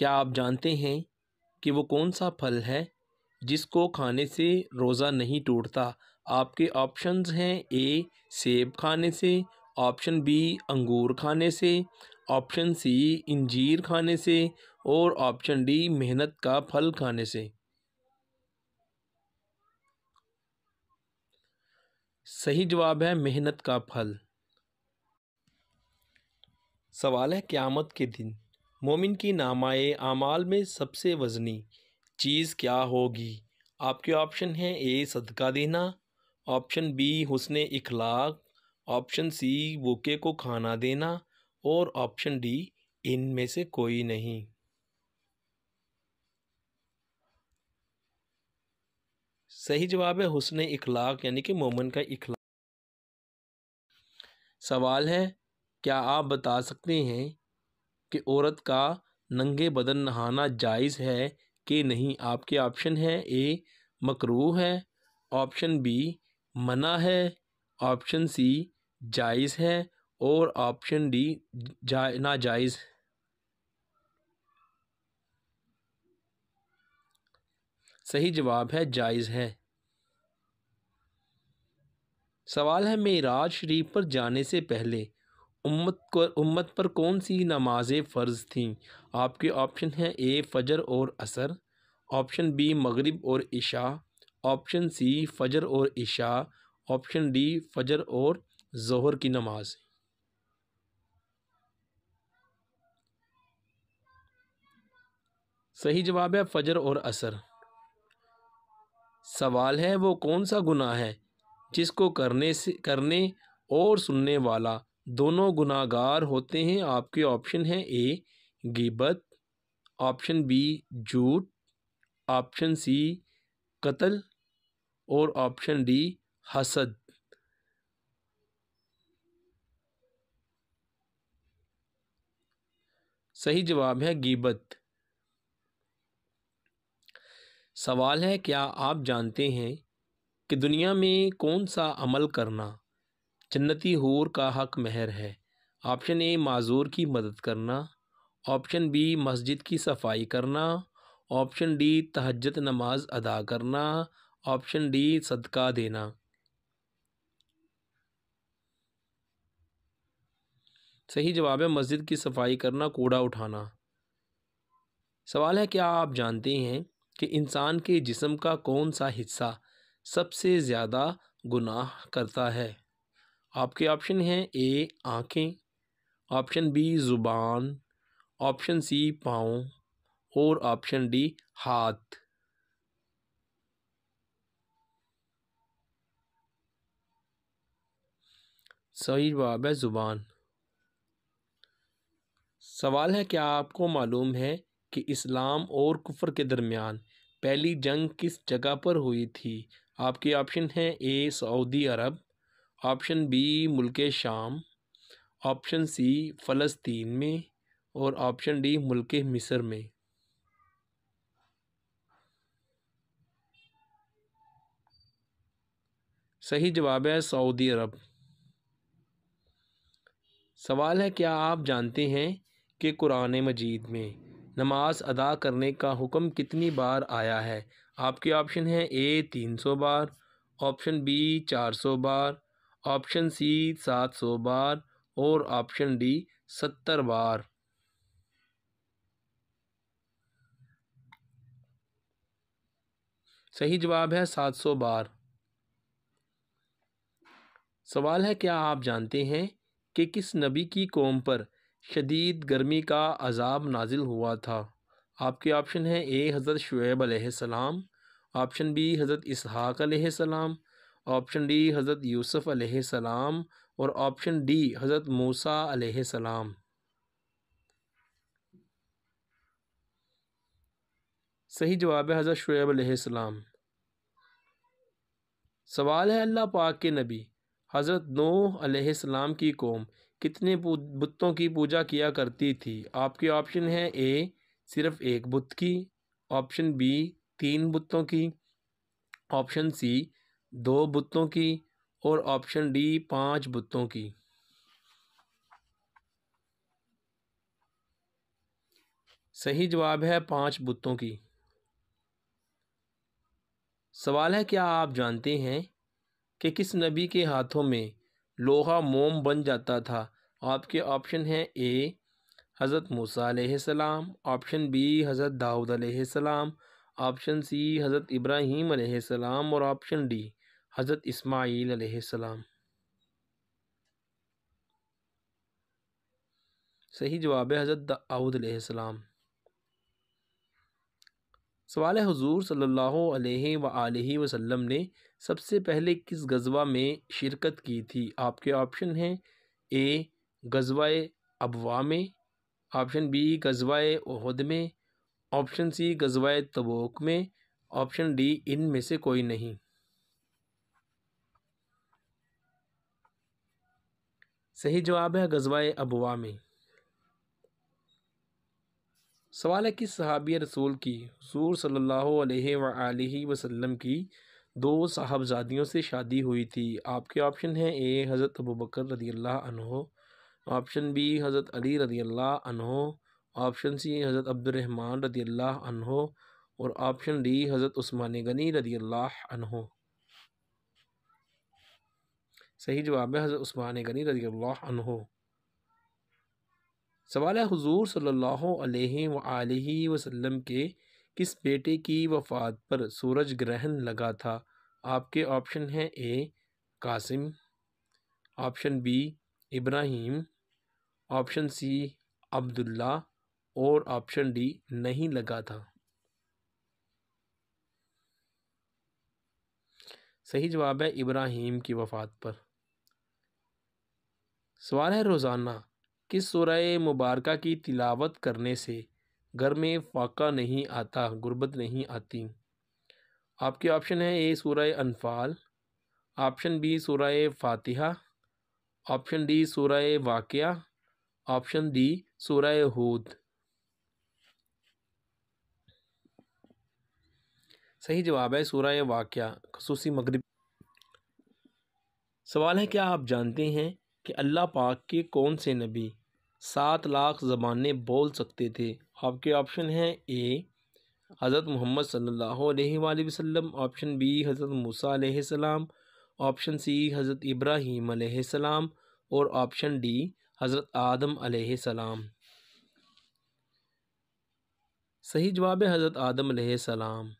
क्या आप जानते हैं कि वो कौन सा फल है जिसको खाने से रोज़ा नहीं टूटता आपके ऑप्शंस हैं ए सेब खाने से ऑप्शन बी अंगूर खाने से ऑप्शन सी इंजीर खाने से और ऑप्शन डी मेहनत का फल खाने से सही जवाब है मेहनत का फल सवाल है क़्यामत के दिन मोमिन की नामाए आमाल में सबसे वज़नी चीज़ क्या होगी आपके ऑप्शन हैं ए सदका देना ऑप्शन बी हुसन इखलाक ऑप्शन सी भूखे को खाना देना और ऑप्शन डी इन में से कोई नहीं सही जवाब है हुसन इखलाक यानी कि मोमन का इखलाक सवाल है क्या आप बता सकते हैं कि औरत का नंगे बदन नहाना जायज़ है कि नहीं आपके ऑप्शन है ए मकरू है ऑप्शन बी मना है ऑप्शन सी जायज़ है और ऑप्शन डी जा नाजायज़ सही जवाब है जायज़ है सवाल है मेराज शरीफ पर जाने से पहले उम्मत को उम्मत पर कौन सी नमाजें फ़र्ज़ थीं आपके ऑप्शन हैं ए फ़जर और असर ऑप्शन बी मगरिब और इशा ऑप्शन सी फ़जर और इशा ऑप्शन डी फ़जर और जहर की नमाज सही जवाब है फ़जर और असर सवाल है वो कौन सा गुनाह है जिसको करने से करने और सुनने वाला दोनों गुनागार होते हैं आपके ऑप्शन हैं ए गिबत ऑप्शन बी झूठ ऑप्शन सी कत्ल और ऑप्शन डी हसद सही जवाब है गिबत सवाल है क्या आप जानते हैं कि दुनिया में कौन सा अमल करना जन्नती हूर का हक महर है ऑप्शन ए माजूर की मदद करना ऑप्शन बी मस्जिद की सफाई करना ऑप्शन डी तहजत नमाज अदा करना ऑप्शन डी सदका देना सही जवाब है मस्जिद की सफाई करना कूड़ा उठाना सवाल है क्या आप जानते हैं कि इंसान के जिस्म का कौन सा हिस्सा सबसे ज़्यादा गुनाह करता है आपके ऑप्शन हैं ए आँखें ऑप्शन बी ज़ुबान ऑप्शन सी पाँव और ऑप्शन डी हाथ सही जवाब है ज़ुबान सवाल है क्या आपको मालूम है कि इस्लाम और कुफर के दरमियान पहली जंग किस जगह पर हुई थी आपके ऑप्शन हैं A Saudi Arab option B मुल्क शाम ऑप्शन सी फ़लस्तीन में और ऑप्शन डी मुल्क मिस्र में सही जवाब है सऊदी अरब सवाल है क्या आप जानते हैं कि कुरान मजीद में नमाज अदा करने का हुक्म कितनी बार आया है आपके ऑप्शन है ए तीन सौ बार ऑप्शन बी चार सौ बार ऑप्शन सी सात सौ बार और ऑप्शन डी सत्तर बार सही जवाब है सात सौ बार सवाल है क्या आप जानते हैं कि किस नबी की कौम पर शदीद गर्मी का अजाब नाजिल हुआ था आपके ऑप्शन है ए हज़रत शुएब सलाम ऑप्शन बी हज़रत इसहाक सलाम ऑप्शन डी हज़रत यूसुफ अलैहिस्सलाम और ऑप्शन डी हज़रत मूसा अलैहिस्सलाम सही जवाब है हज़रत शुएब अलैहिस्सलाम सवाल है अल्लाह पाक के नबी हज़रत नूह अलैहिस्सलाम की कौम कितने बुतों की पूजा किया करती थी आपके ऑप्शन है ए सिर्फ़ एक बुत की ऑप्शन बी तीन बुतों की ऑप्शन सी दो बुतों की और ऑप्शन डी पाँच बुतों की सही जवाब है पाँच बुतों की सवाल है क्या आप जानते हैं कि किस नबी के हाथों में लोहा मोम बन जाता था आपके ऑप्शन हैं ए हज़रत मूसा सलाम ऑप्शन बी हज़रत दाऊद सलाम ऑप्शन सी हज़रत इब्राहीम सलाम और ऑप्शन डी हज़रत इस्माइल सलाम सही जवाब है हज़रत दाऊद सलाम सवाल है हुजूर सल्लल्लाहु अलैहि वसल्लम ने सबसे पहले किस गजवा में शिरकत की थी आपके ऑप्शन हैं ए गजवा अबवा में ऑप्शन बी गजवा उहद में ऑप्शन सी गजवा तबोक में ऑप्शन डी इन में से कोई नहीं सही जवाब है गजवाए अबवा में सवाल है कि सहाबी रसूल की हजूर सल्ला वसलम की दो साहबजादियों से शादी हुई थी आपके ऑप्शन हैं ए हज़रत अबू बकर रदी अनहो ऑप्शन बी हज़रत अली रदी अनहो ऑप्शन सी हज़रत अब्दुलरहमान रदी अनहो और ऑप्शन डी हज़रत उस्मान गनी रदी अनहो सही जवाब है हज़रत उस्मान गनी रजी अल्लाह सवाल है हुजूर सल्लल्लाहु अलैहि वसल्लम के किस बेटे की वफ़ात पर सूरज ग्रहण लगा था आपके ऑप्शन हैं A Qasim option B Ibrahim option C Abdullah और ऑप्शन डी नहीं लगा था सही जवाब है इब्राहिम की वफ़ात पर सवाल है रोज़ाना किस सूरह मुबारक की तिलावत करने से घर में फाका नहीं आता गुर्बत नहीं आती आपके ऑप्शन है ए सूरह अनफाल ऑप्शन बी सूरह फातिहा ऑप्शन डी सूरह वाकया ऑप्शन डी सूरह हूद सही जवाब है सूरह वाक़ खसूसी मगरब सवाल है क्या आप जानते हैं कि अल्लाह पाक के कौन से नबी सात लाख ज़बानें बोल सकते थे आपके ऑप्शन हैं ए हज़रत मोहम्मद सल्लल्लाहु अलैहि वसल्लम ऑप्शन बी हज़रत मूसा अलैहिस्सलाम ऑप्शन सी हज़रत इब्राहीम सलाम और ऑप्शन डी हज़रत आदम सलाम सही जवाब है हज़रत आदम सलाम